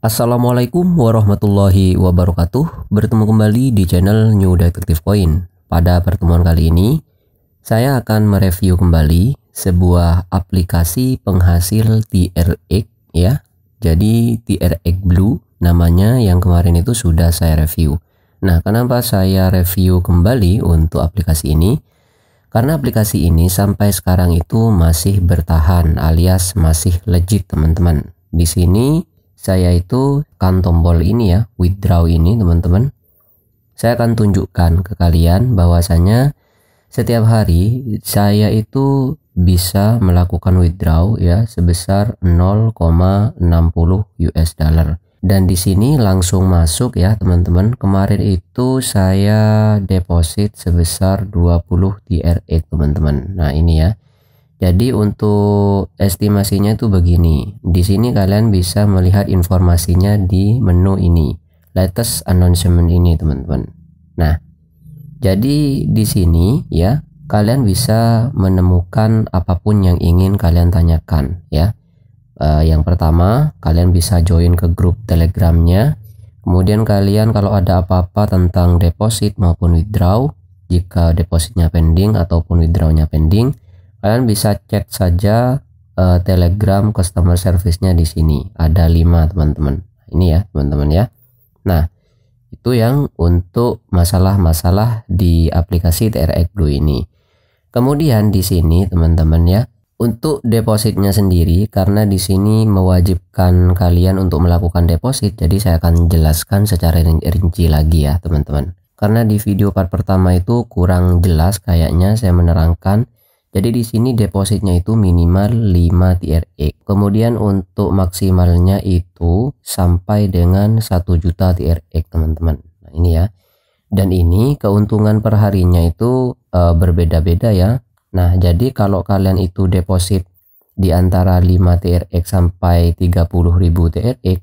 Assalamualaikum warahmatullahi wabarakatuh. Bertemu kembali di channel New Detective Coin. Pada pertemuan kali ini, saya akan mereview kembali sebuah aplikasi penghasil TRX ya. Jadi TRX Blue namanya yang kemarin itu sudah saya review. Nah, kenapa saya review kembali untuk aplikasi ini? Karena aplikasi ini sampai sekarang itu masih bertahan alias masih legit, teman-teman. Di sini saya itu kan tombol ini ya, withdraw ini teman-teman. Saya akan tunjukkan ke kalian bahwasanya setiap hari saya itu bisa melakukan withdraw ya sebesar 0,60 US dollar. Dan di sini langsung masuk ya teman-teman. Kemarin itu saya deposit sebesar 20 TRX teman-teman. Nah, ini ya. Jadi untuk estimasinya itu begini. Di sini kalian bisa melihat informasinya di menu ini. Latest announcement ini, teman-teman. Nah, jadi di sini ya, kalian bisa menemukan apapun yang ingin kalian tanyakan ya. Uh, yang pertama, kalian bisa join ke grup Telegramnya. Kemudian kalian kalau ada apa-apa tentang deposit maupun withdraw, jika depositnya pending ataupun withdrawnya pending, kalian bisa chat saja uh, Telegram customer service-nya di sini. Ada lima teman-teman. Ini ya, teman-teman ya. Nah, itu yang untuk masalah-masalah di aplikasi TRX Blue ini. Kemudian di sini teman-teman ya, untuk depositnya sendiri karena di sini mewajibkan kalian untuk melakukan deposit, jadi saya akan jelaskan secara rinci lagi ya, teman-teman. Karena di video part pertama itu kurang jelas kayaknya saya menerangkan jadi di sini depositnya itu minimal 5 TRX. Kemudian untuk maksimalnya itu sampai dengan 1 juta TRX teman-teman. Nah ini ya. Dan ini keuntungan perharinya itu e, berbeda-beda ya. Nah jadi kalau kalian itu deposit di antara 5 TRX sampai 30.000 TRX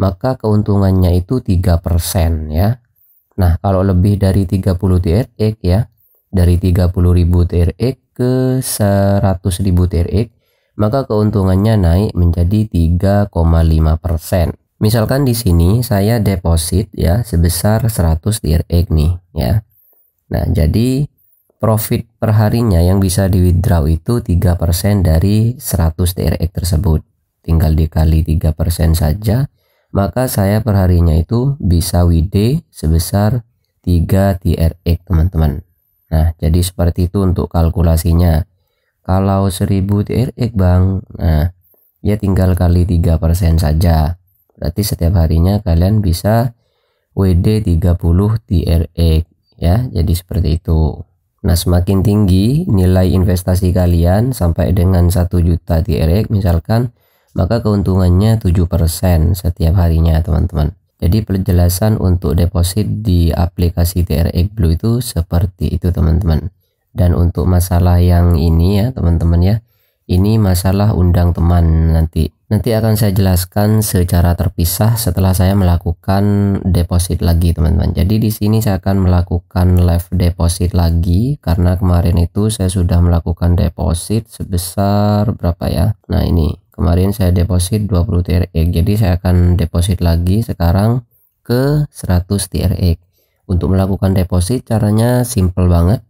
maka keuntungannya itu 3% ya. Nah kalau lebih dari 30 TRX ya dari 30.000 TRX ke 100.000 TRX, maka keuntungannya naik menjadi 3,5 persen. Misalkan di sini saya deposit ya sebesar 100 TRX nih ya. Nah, jadi profit perharinya yang bisa di withdraw itu 3% dari 100 TRX tersebut. Tinggal dikali 3% saja, maka saya perharinya itu bisa WD sebesar 3 TRX teman-teman. Nah, jadi seperti itu untuk kalkulasinya. Kalau 1000 TRX eh, Bang, nah ya tinggal kali 3% saja. Berarti setiap harinya kalian bisa WD 30 TRX ya. Jadi seperti itu. Nah, semakin tinggi nilai investasi kalian sampai dengan 1 juta TRX misalkan, maka keuntungannya 7% setiap harinya, teman-teman. Jadi penjelasan untuk deposit di aplikasi TRX Blue itu seperti itu teman-teman. Dan untuk masalah yang ini ya teman-teman ya, ini masalah undang teman nanti. Nanti akan saya jelaskan secara terpisah setelah saya melakukan deposit lagi teman-teman. Jadi di sini saya akan melakukan live deposit lagi karena kemarin itu saya sudah melakukan deposit sebesar berapa ya. Nah ini kemarin saya deposit 20 TRX jadi saya akan deposit lagi sekarang ke 100 TRX untuk melakukan deposit caranya simple banget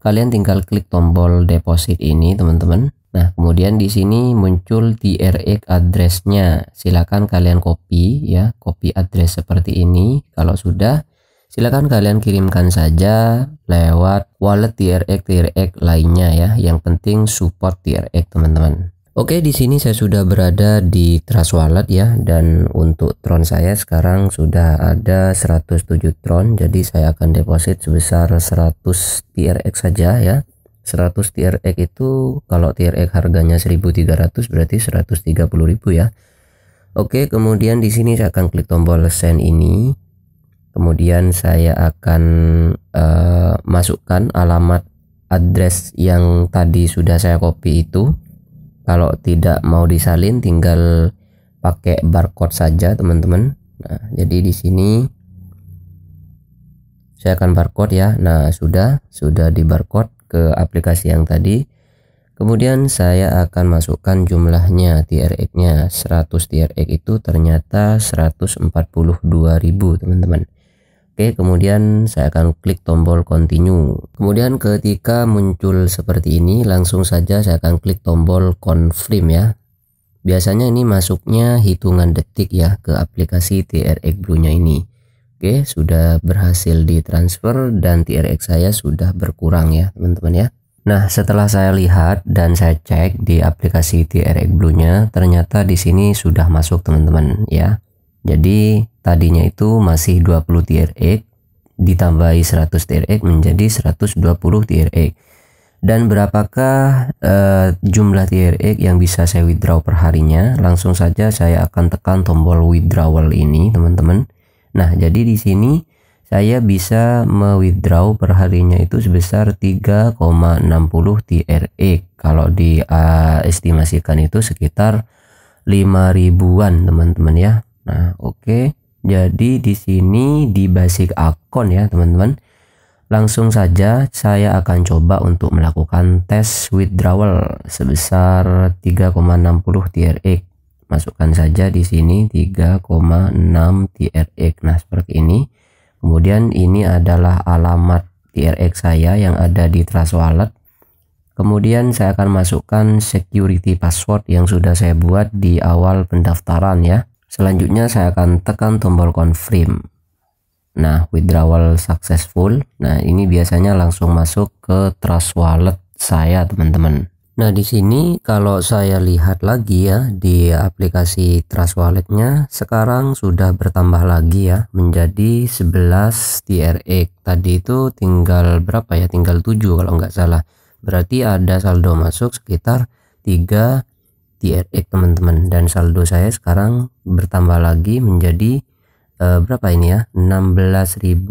kalian tinggal klik tombol deposit ini teman-teman nah kemudian di sini muncul TRX addressnya silahkan kalian copy ya copy address seperti ini kalau sudah silakan kalian kirimkan saja lewat wallet TRX TRX lainnya ya yang penting support TRX teman-teman Oke, di sini saya sudah berada di Trust Wallet ya dan untuk Tron saya sekarang sudah ada 107 Tron. Jadi saya akan deposit sebesar 100 TRX saja ya. 100 TRX itu kalau TRX harganya 1300 berarti 130.000 ya. Oke, kemudian di sini saya akan klik tombol send ini. Kemudian saya akan uh, masukkan alamat address yang tadi sudah saya copy itu kalau tidak mau disalin tinggal pakai barcode saja teman-teman. Nah, jadi di sini saya akan barcode ya. Nah, sudah sudah di barcode ke aplikasi yang tadi. Kemudian saya akan masukkan jumlahnya TRX-nya. 100 TRX itu ternyata 142.000, teman-teman. Oke, kemudian saya akan klik tombol continue. Kemudian ketika muncul seperti ini, langsung saja saya akan klik tombol confirm ya. Biasanya ini masuknya hitungan detik ya ke aplikasi TRX Blue-nya ini. Oke, sudah berhasil ditransfer dan TRX saya sudah berkurang ya, teman-teman ya. Nah, setelah saya lihat dan saya cek di aplikasi TRX Blue-nya, ternyata di sini sudah masuk teman-teman ya. Jadi Tadinya itu masih 20 TRX e, ditambahi 100 TRX e menjadi 120 TRX. E. Dan berapakah uh, jumlah TRX yang bisa saya withdraw per harinya? Langsung saja saya akan tekan tombol withdrawal ini, teman-teman. Nah, jadi di sini saya bisa me-withdraw per harinya itu sebesar 3,60 TRX. Kalau di uh, itu sekitar 5 ribuan, teman-teman ya. Nah, oke. Okay. Jadi di sini di basic account ya teman-teman. Langsung saja saya akan coba untuk melakukan tes withdrawal sebesar 3,60 TRX. Masukkan saja di sini 3,6 TRX. Nah, seperti ini. Kemudian ini adalah alamat TRX saya yang ada di Trust Wallet. Kemudian saya akan masukkan security password yang sudah saya buat di awal pendaftaran ya. Selanjutnya saya akan tekan tombol confirm. Nah, withdrawal successful. Nah, ini biasanya langsung masuk ke Trust Wallet saya, teman-teman. Nah, di sini kalau saya lihat lagi ya di aplikasi Trust Walletnya, sekarang sudah bertambah lagi ya menjadi 11 TRX. Tadi itu tinggal berapa ya? Tinggal 7 kalau nggak salah. Berarti ada saldo masuk sekitar 3 TRX teman-teman dan saldo saya sekarang bertambah lagi menjadi uh, berapa ini ya 16.000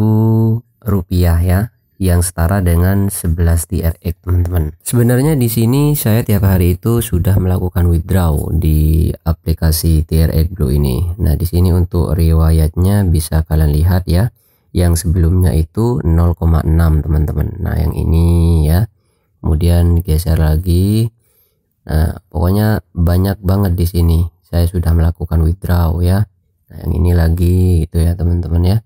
rupiah ya yang setara dengan 11 TRX teman-teman. Sebenarnya di sini saya tiap hari itu sudah melakukan withdraw di aplikasi TRX Blue ini. Nah, di sini untuk riwayatnya bisa kalian lihat ya. Yang sebelumnya itu 0,6 teman-teman. Nah, yang ini ya. Kemudian geser lagi Nah, pokoknya banyak banget di sini. Saya sudah melakukan withdraw ya. Nah, yang ini lagi gitu ya, teman-teman ya.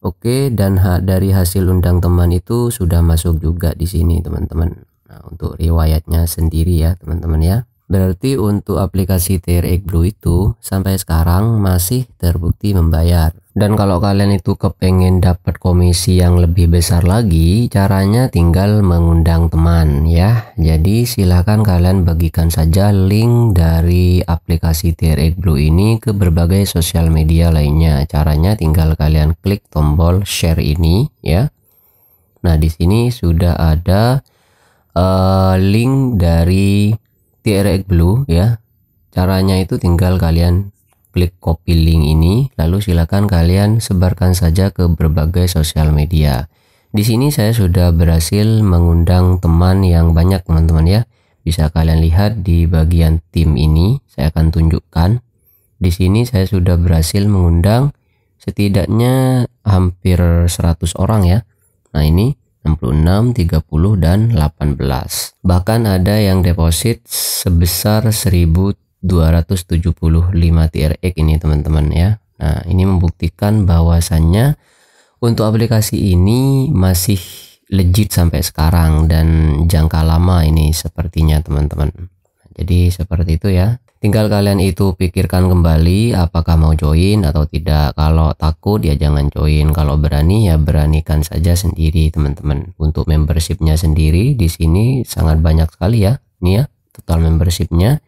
Oke, dan ha dari hasil undang teman itu sudah masuk juga di sini, teman-teman. Nah, untuk riwayatnya sendiri ya, teman-teman ya. Berarti untuk aplikasi TRX Blue itu sampai sekarang masih terbukti membayar. Dan kalau kalian itu kepengen dapat komisi yang lebih besar lagi, caranya tinggal mengundang teman ya. Jadi silahkan kalian bagikan saja link dari aplikasi TRX Blue ini ke berbagai sosial media lainnya. Caranya tinggal kalian klik tombol share ini ya. Nah di sini sudah ada uh, link dari TRX Blue ya. Caranya itu tinggal kalian klik copy link ini, lalu silakan kalian sebarkan saja ke berbagai sosial media. Di sini saya sudah berhasil mengundang teman yang banyak teman-teman ya. Bisa kalian lihat di bagian tim ini, saya akan tunjukkan. Di sini saya sudah berhasil mengundang setidaknya hampir 100 orang ya. Nah ini 66, 30, dan 18. Bahkan ada yang deposit sebesar 1000 275 TRX ini teman-teman ya. Nah, ini membuktikan bahwasannya untuk aplikasi ini masih legit sampai sekarang dan jangka lama ini sepertinya teman-teman. Jadi seperti itu ya. Tinggal kalian itu pikirkan kembali apakah mau join atau tidak. Kalau takut ya jangan join. Kalau berani ya beranikan saja sendiri teman-teman. Untuk membershipnya sendiri di sini sangat banyak sekali ya. Ini ya total membershipnya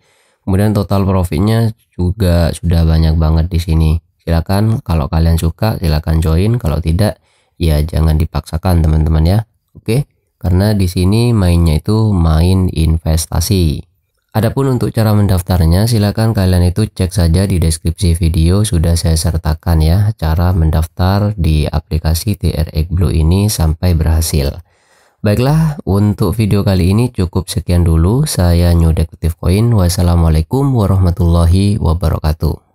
Kemudian total profitnya juga sudah banyak banget di sini. Silakan kalau kalian suka silakan join, kalau tidak ya jangan dipaksakan teman-teman ya. Oke, karena di sini mainnya itu main investasi. Adapun untuk cara mendaftarnya silakan kalian itu cek saja di deskripsi video sudah saya sertakan ya cara mendaftar di aplikasi TRX Blue ini sampai berhasil. Baiklah, untuk video kali ini cukup sekian dulu. Saya New Detektif Coin. Wassalamualaikum warahmatullahi wabarakatuh.